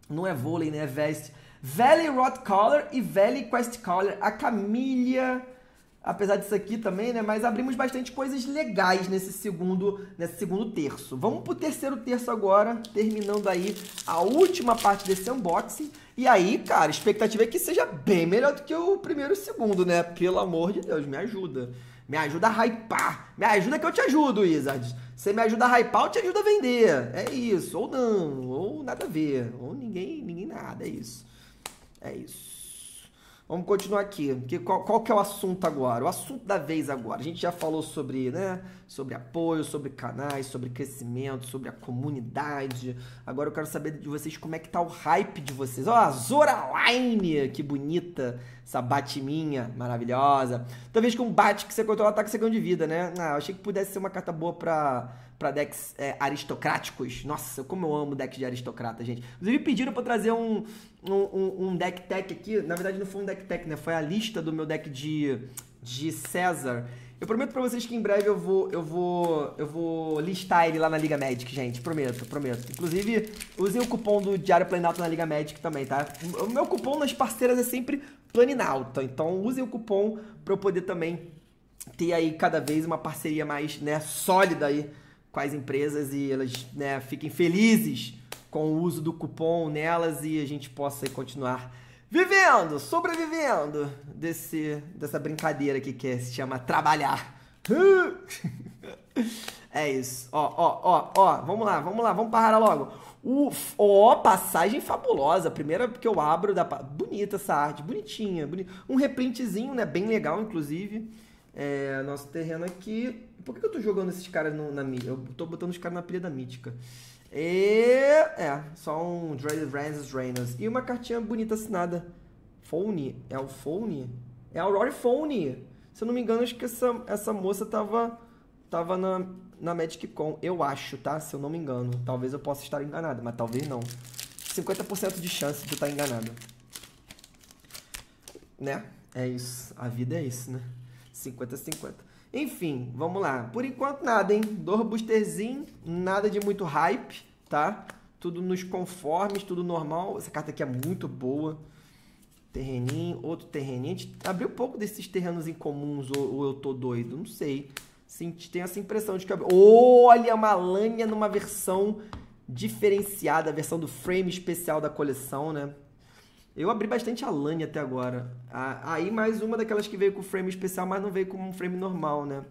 Não é vôlei, né? É vest. Valley Rod Caller e Valley Quest Caller A Camilha apesar disso aqui também, né? Mas abrimos bastante coisas legais nesse segundo, nesse segundo terço. Vamos pro terceiro terço agora, terminando aí a última parte desse unboxing. E aí, cara, a expectativa é que seja bem melhor do que o primeiro e o segundo, né? Pelo amor de Deus, me ajuda. Me ajuda a hypar. Me ajuda que eu te ajudo, Wizards. Você me ajuda a hypar, eu te ajudo a vender. É isso. Ou não, ou nada a ver. Ou ninguém, ninguém nada. É isso. É isso. Vamos continuar aqui. Que, qual, qual, que é o assunto agora? O assunto da vez agora. A gente já falou sobre, né, sobre apoio, sobre canais, sobre crescimento, sobre a comunidade. Agora eu quero saber de vocês como é que tá o hype de vocês. Ó, oh, a Zora Line, que bonita. Essa batiminha maravilhosa. Talvez com um bate que você controla, ataque, você ganha de vida, né? Ah, eu achei que pudesse ser uma carta boa pra para decks é, aristocráticos. Nossa, como eu amo decks de aristocrata, gente. Inclusive pediram para trazer um, um, um, deck tech aqui. Na verdade, não foi um deck tech, né? Foi a lista do meu deck de, de César. Eu prometo para vocês que em breve eu vou, eu vou, eu vou listar ele lá na Liga Magic, gente. Prometo, prometo. Inclusive, usem o cupom do Diário Planalto na Liga Magic também, tá? O meu cupom nas parceiras é sempre Planalto Então, usem o cupom para eu poder também ter aí cada vez uma parceria mais, né, sólida aí quais empresas e elas né, fiquem felizes com o uso do cupom nelas e a gente possa continuar vivendo, sobrevivendo desse, dessa brincadeira que quer se chama trabalhar. É isso. Ó, ó, ó, ó. Vamos lá, vamos lá, vamos parar logo. O, ó, passagem fabulosa. Primeira que eu abro da. Bonita essa arte, bonitinha. Boni... Um reprintzinho, né? Bem legal, inclusive. É, nosso terreno aqui. Por que eu tô jogando esses caras no, na mídia? Eu tô botando os caras na pilha da mítica. E... É, só um Dreaded Rances Reynolds. E uma cartinha bonita assinada. Phone? É o Phone? É a Rory Phone! Se eu não me engano, acho que essa, essa moça tava, tava na, na Magic Con. Eu acho, tá? Se eu não me engano. Talvez eu possa estar enganado, mas talvez não. 50% de chance de eu estar enganado. Né? É isso. A vida é isso, né? 50-50. Enfim, vamos lá. Por enquanto nada, hein? Dor boosterzinho, nada de muito hype, tá? Tudo nos conformes, tudo normal. Essa carta aqui é muito boa. Terreninho, outro terreninho. A gente abriu pouco desses terrenos incomuns ou, ou eu tô doido, não sei. senti tenho essa impressão de que... Olha, Malânia numa versão diferenciada, a versão do frame especial da coleção, né? Eu abri bastante a Lani até agora. Aí mais uma daquelas que veio com frame especial, mas não veio com um frame normal, né?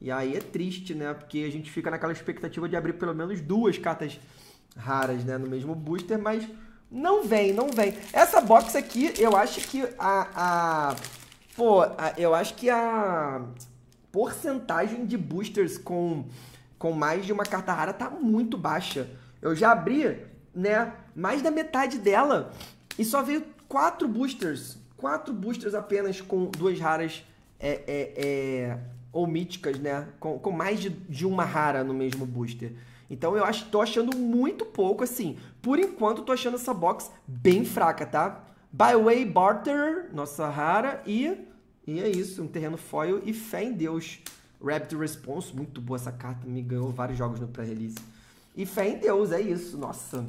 E aí é triste, né? Porque a gente fica naquela expectativa de abrir pelo menos duas cartas raras, né? No mesmo booster, mas não vem, não vem. Essa box aqui, eu acho que a... a pô, a, eu acho que a porcentagem de boosters com, com mais de uma carta rara tá muito baixa. Eu já abri, né? Mais da metade dela e só veio quatro boosters. Quatro boosters apenas com duas raras é, é, é, ou míticas, né? Com, com mais de, de uma rara no mesmo booster. Então eu acho, tô achando muito pouco, assim. Por enquanto, tô achando essa box bem fraca, tá? By Way Barter, nossa rara, e, e é isso, um terreno foil e fé em Deus. Rapid Response, muito boa essa carta, me ganhou vários jogos no pré-release. E fé em Deus, é isso, nossa.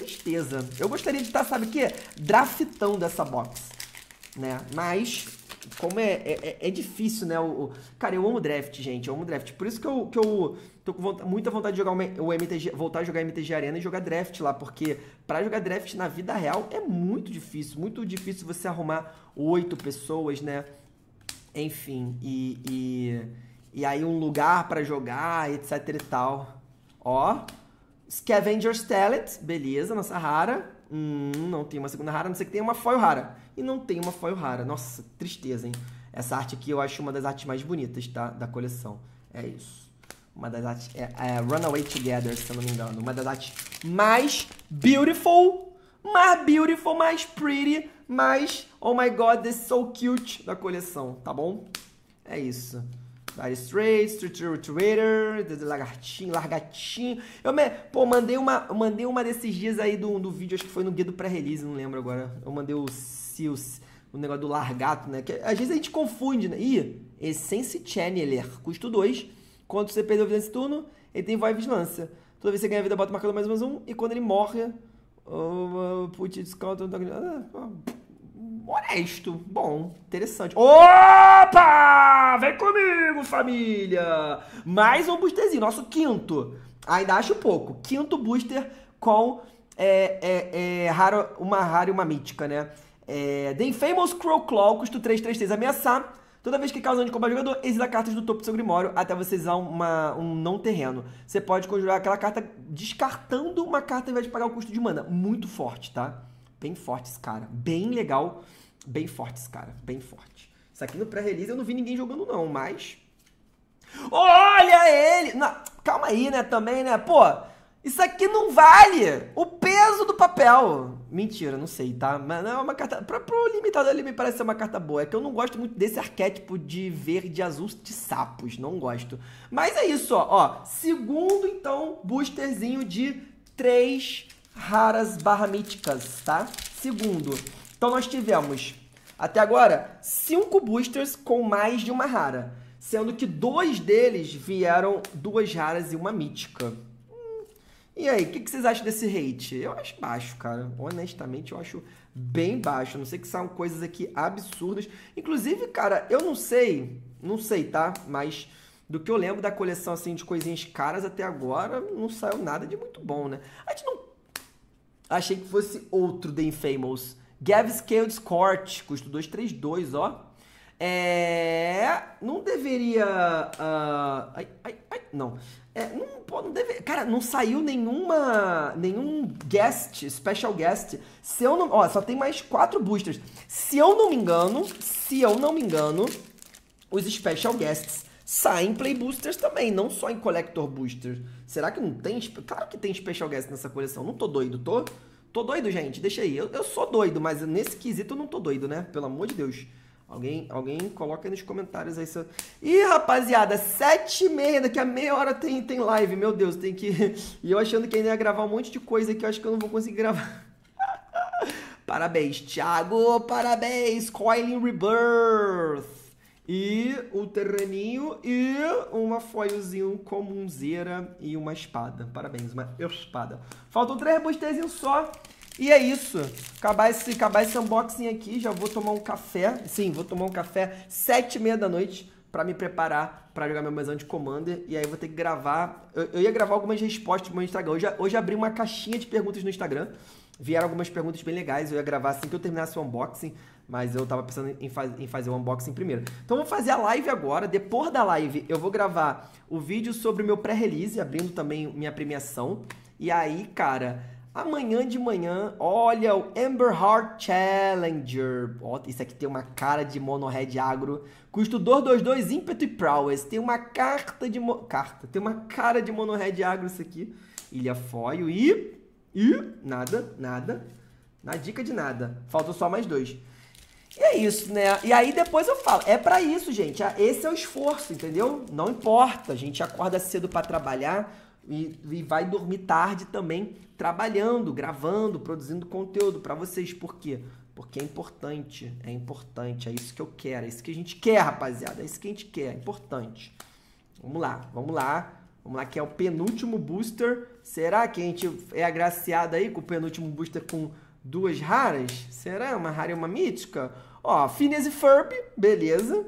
Tristeza. Eu gostaria de estar, sabe o quê? Draftão dessa box. Né? Mas, como é, é, é, é difícil, né? O, o, Cara, eu amo draft, gente. Eu amo draft. Por isso que eu, que eu tô com vontade, muita vontade de jogar o MTG, voltar a jogar MTG Arena e jogar draft lá. Porque para jogar draft na vida real é muito difícil. Muito difícil você arrumar oito pessoas, né? Enfim, e, e, e aí um lugar para jogar, etc e tal. Ó. Scavenger's Talent, beleza, nossa rara. Hum, não tem uma segunda rara, não sei que tem uma foil rara. E não tem uma foil rara. Nossa, tristeza, hein? Essa arte aqui eu acho uma das artes mais bonitas, tá? Da coleção. É isso. Uma das artes. É, é Runaway Together, se eu não me engano. Uma das artes mais beautiful. Mais beautiful, mais pretty, mais. Oh my god, this is so cute da coleção, tá bom? É isso. Dire Straits, Twitter, Lagartinho, Largatinho. Eu me, pô, mandei uma, mandei uma desses dias aí do, do vídeo, acho que foi no guia do pré-release, não lembro agora. Eu mandei o Seals, o negócio do largato, né? Que às vezes a gente confunde, né? Ih, Essence Channeler, custo 2. Quando você perdeu vida nesse turno, ele tem Void Vigilância. Toda vez que você ganha vida, bota o marcador mais menos um. E quando ele morre, uh, put discount, não tá ganhando honesto, bom, interessante. Opa! Vem comigo, família! Mais um boosterzinho, nosso quinto. Ainda acho pouco. Quinto booster com é, é, é, raro, uma rara e uma mítica, né? É, The Infamous Crow Claw, custo 3, ameaçar. Toda vez que causa um de combate ao jogador, exila cartas do topo do seu grimório até você usar uma, um não terreno. Você pode conjurar aquela carta descartando uma carta ao invés de pagar o custo de mana. Muito forte, tá? bem fortes, cara. Bem legal, bem fortes, cara. Bem forte. Isso aqui no pré-release eu não vi ninguém jogando, não, mas. Olha ele! Não, calma aí, né? Também, né? Pô, isso aqui não vale o peso do papel. Mentira, não sei, tá? Mas não é uma carta. para pro limitado ele me parece ser uma carta boa. É que eu não gosto muito desse arquétipo de verde azul de sapos. Não gosto. Mas é isso, ó. ó segundo, então, boosterzinho de 3 raras barra míticas, tá? Segundo, então nós tivemos até agora cinco boosters com mais de uma rara, sendo que dois deles vieram duas raras e uma mítica. Hum. E aí, o que, que, vocês acham desse rate? Eu acho baixo, cara. Honestamente, eu acho bem baixo. A não sei que são coisas aqui absurdas. Inclusive, cara, eu não sei, não sei, tá? Mas do que eu lembro da coleção assim de coisinhas caras até agora, não saiu nada de muito bom, né? A gente não Achei que fosse outro The Infamous. Gav Scaled Scort, custo 232, ó. É. Não deveria. Uh, ai, ai, ai, não. É, não, pô, não deve, cara, não saiu nenhuma. Nenhum guest, special guest. Se eu não. Ó, só tem mais quatro boosters. Se eu não me engano, se eu não me engano, os special guests sai em Play Boosters também, não só em Collector Boosters. Será que não tem? Claro que tem Special Guest nessa coleção. Não tô doido, tô? Tô doido, gente? Deixa aí. Eu, eu sou doido, mas nesse quesito eu não tô doido, né? Pelo amor de Deus. Alguém, alguém coloca aí nos comentários aí. Se... Ih, rapaziada, sete e meia, daqui a meia hora tem, tem live. Meu Deus, tem que... E eu achando que ainda ia gravar um monte de coisa que eu acho que eu não vou conseguir gravar. parabéns, Thiago, parabéns, Coiling Rebirth. E o terreninho e uma foilzinho comunzeira e uma espada. Parabéns, uma espada. Faltam três bostezinhos só. E é isso. Acabar esse, acabar esse unboxing aqui, já vou tomar um café. Sim, vou tomar um café sete e meia da noite para me preparar para jogar meu mesão de Commander. E aí vou ter que gravar. Eu, eu ia gravar algumas respostas pro meu Instagram. Hoje, hoje abri uma caixinha de perguntas no Instagram. Vieram algumas perguntas bem legais. Eu ia gravar assim que eu terminasse o unboxing. Mas eu tava pensando em, faz, em fazer o unboxing primeiro. Então vou fazer a live agora. Depois da live, eu vou gravar o vídeo sobre o meu pré-release, abrindo também minha premiação. E aí, cara, amanhã de manhã, olha o Amber Heart Challenger. Ó, isso aqui tem uma cara de monohead agro. Custo 222, ímpeto e prowess. Tem uma carta de... Mo... Carta. Tem uma cara de monohead agro isso aqui. Ilha foil e... E... Nada, nada. Na dica de nada. Faltam só mais dois. E é isso, né? E aí depois eu falo, é para isso, gente. Ah, esse é o esforço, entendeu? Não importa, a gente acorda cedo para trabalhar e, e, vai dormir tarde também trabalhando, gravando, produzindo conteúdo para vocês. Por quê? Porque é importante, é importante, é isso que eu quero, é isso que a gente quer, rapaziada, é isso que a gente quer, é importante. Vamos lá, vamos lá, vamos lá, que é o penúltimo booster. Será que a gente é agraciado aí com o penúltimo booster com Duas raras? Será? Uma rara e uma mítica? Ó, Phineas e Ferb, beleza.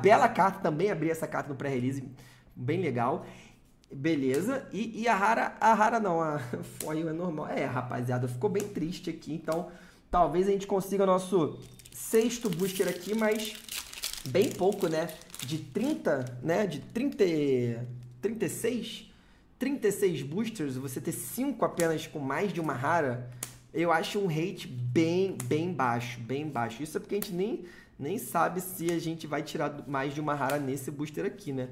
Bela uhum. carta também, abri essa carta no pré-release, bem legal. Beleza, e, e, a rara, a rara não, a foil é normal. É, rapaziada, ficou bem triste aqui, então talvez a gente consiga o nosso sexto booster aqui, mas bem pouco, né? De 30, né? De 30, 36, 36 boosters, você ter 5 apenas com mais de uma rara, eu acho um hate bem, bem baixo, bem baixo. Isso é porque a gente nem, nem sabe se a gente vai tirar mais de uma rara nesse booster aqui, né?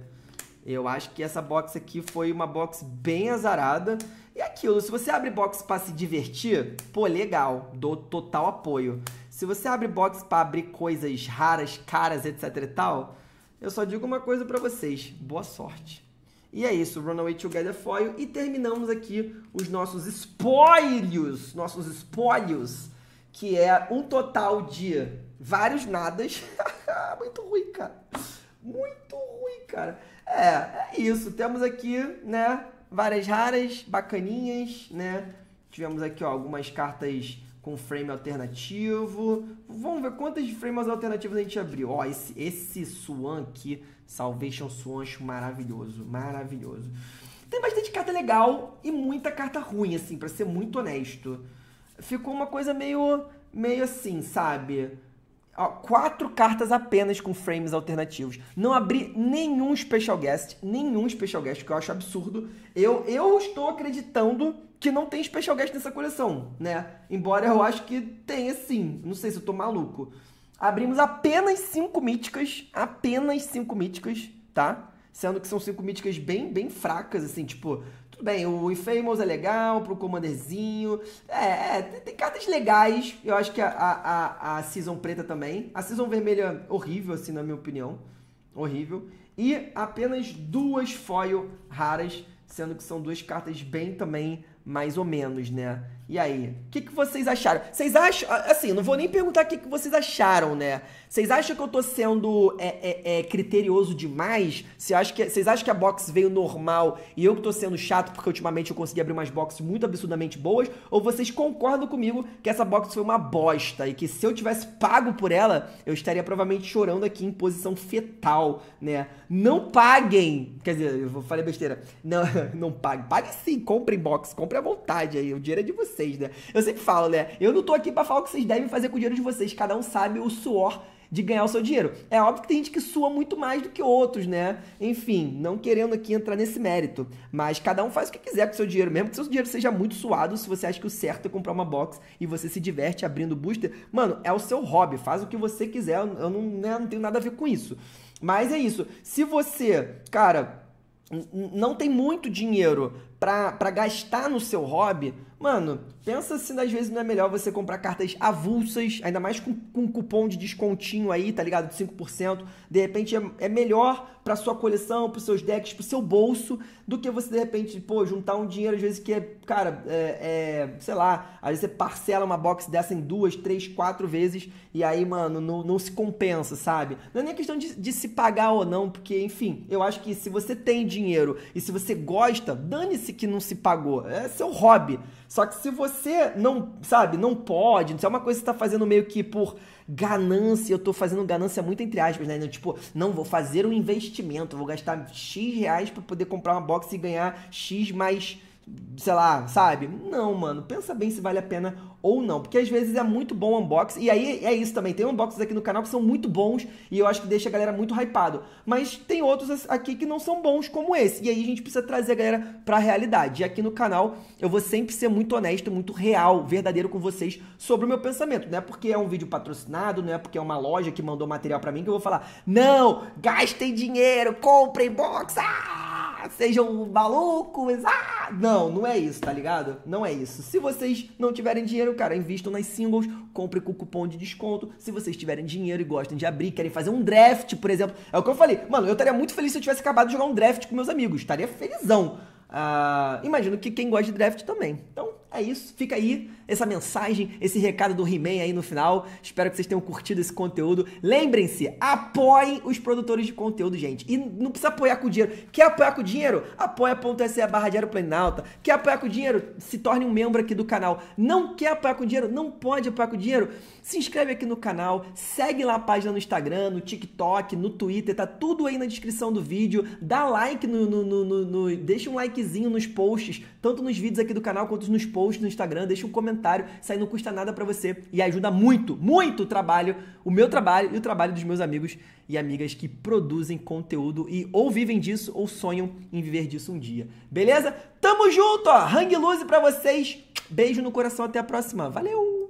Eu acho que essa box aqui foi uma box bem azarada. E aquilo, se você abre box para se divertir, pô, legal, dou total apoio. Se você abre box para abrir coisas raras, caras, etc e tal, eu só digo uma coisa para vocês, boa sorte. E é isso, Runaway Together Foil. E terminamos aqui os nossos spoilers, nossos spoilers, que é um total de vários nadas. Muito ruim, cara. Muito ruim, cara. É, é isso. Temos aqui, né, várias raras, bacaninhas, né? Tivemos aqui ó, algumas cartas com frame alternativo. Vamos ver quantas frames alternativas a gente abriu. Ó, esse, esse Swan aqui, Salvation Swan, acho maravilhoso, maravilhoso. Tem bastante carta legal e muita carta ruim, assim, para ser muito honesto. Ficou uma coisa meio, meio assim, sabe? quatro cartas apenas com frames alternativos. Não abri nenhum special guest, nenhum special guest, que eu acho absurdo. Eu, eu estou acreditando que não tem special guest nessa coleção, né? Embora eu acho que tenha sim. Não sei se eu tô maluco. Abrimos apenas cinco míticas, apenas cinco míticas, tá? Sendo que são cinco míticas bem, bem fracas, assim, tipo, tudo bem, o Infamous é legal, pro Commanderzinho. É, é, tem cartas legais. Eu acho que a, a, a Season preta também. A Season vermelha, horrível, assim, na minha opinião. Horrível. E apenas duas foil raras, sendo que são duas cartas bem também, mais ou menos, né? E aí, o que, que vocês acharam? Vocês acham. Assim, não vou nem perguntar o que, que vocês acharam, né? Vocês acham que eu tô sendo é, é, é, criterioso demais? Vocês acham, que, vocês acham que a box veio normal e eu que tô sendo chato porque ultimamente eu consegui abrir umas boxes muito absurdamente boas? Ou vocês concordam comigo que essa box foi uma bosta e que se eu tivesse pago por ela, eu estaria provavelmente chorando aqui em posição fetal, né? Não paguem! Quer dizer, eu falei besteira. Não, não paguem. pague sim, comprem box, comprem à vontade aí. O dinheiro é de vocês, né? Eu sempre falo, né? Eu não tô aqui para falar o que vocês devem fazer com o dinheiro de vocês. Cada um sabe o suor de ganhar o seu dinheiro. É óbvio que tem gente que sua muito mais do que outros, né? Enfim, não querendo aqui entrar nesse mérito, mas cada um faz o que quiser com o seu dinheiro, mesmo que seu dinheiro seja muito suado, se você acha que o certo é comprar uma box e você se diverte abrindo booster, mano, é o seu hobby, faz o que você quiser, eu não, né, não tenho nada a ver com isso. Mas é isso, se você, cara, não tem muito dinheiro para gastar no seu hobby, Mano, pensa se às vezes não é melhor você comprar cartas avulsas, ainda mais com, com cupom de descontinho aí, tá ligado? De 5%. De repente é, é melhor pra sua coleção, pros seus decks, pro seu bolso, do que você de repente, pô, juntar um dinheiro às vezes que é, cara, é, é sei lá, às vezes você parcela uma box dessa em duas, três, quatro vezes e aí, mano, não, não se compensa, sabe? Não é nem questão de, de se pagar ou não, porque, enfim, eu acho que se você tem dinheiro e se você gosta, dane-se que não se pagou. É seu hobby. Só que se você não, sabe, não pode, se é uma coisa que você tá fazendo meio que por ganância, eu tô fazendo ganância muito entre aspas, né? Tipo, não, vou fazer um investimento, vou gastar X reais para poder comprar uma box e ganhar X mais sei lá, sabe? Não, mano. Pensa bem se vale a pena ou não. Porque às vezes é muito bom o unboxing. E aí é isso também. Tem unboxings aqui no canal que são muito bons e eu acho que deixa a galera muito hypado. Mas tem outros aqui que não são bons como esse. E aí a gente precisa trazer a galera pra realidade. E aqui no canal eu vou sempre ser muito honesto, muito real, verdadeiro com vocês sobre o meu pensamento. Não é porque é um vídeo patrocinado, não é porque é uma loja que mandou material para mim que eu vou falar: não, gastem dinheiro, comprem box! Ah! sejam malucos, ah! Não, não é isso, tá ligado? Não é isso. Se vocês não tiverem dinheiro, cara, invistam nas singles, compre com cupom de desconto. Se vocês tiverem dinheiro e gostam de abrir, querem fazer um draft, por exemplo. É o que eu falei. Mano, eu estaria muito feliz se eu tivesse acabado de jogar um draft com meus amigos. Estaria felizão. Ah, imagino que quem gosta de draft também. Então, é isso, fica aí essa mensagem, esse recado do He-Man aí no final. Espero que vocês tenham curtido esse conteúdo. Lembrem-se, apoiem os produtores de conteúdo, gente. E não precisa apoiar com dinheiro. Quer apoiar com dinheiro? Apoia.se barra Diário Planalta. Quer apoiar com dinheiro? Se torne um membro aqui do canal. Não quer apoiar com dinheiro? Não pode apoiar com dinheiro? Se inscreve aqui no canal, segue lá a página no Instagram, no TikTok, no Twitter, tá tudo aí na descrição do vídeo. Dá like no. no, no, no deixa um likezinho nos posts, tanto nos vídeos aqui do canal quanto nos posts post no Instagram, deixa um comentário, isso aí não custa nada para você e ajuda muito, muito o trabalho, o meu trabalho e o trabalho dos meus amigos e amigas que produzem conteúdo e ou vivem disso ou sonham em viver disso um dia. Beleza? Tamo junto, ó. Hang Lose para vocês. Beijo no coração, até a próxima. Valeu.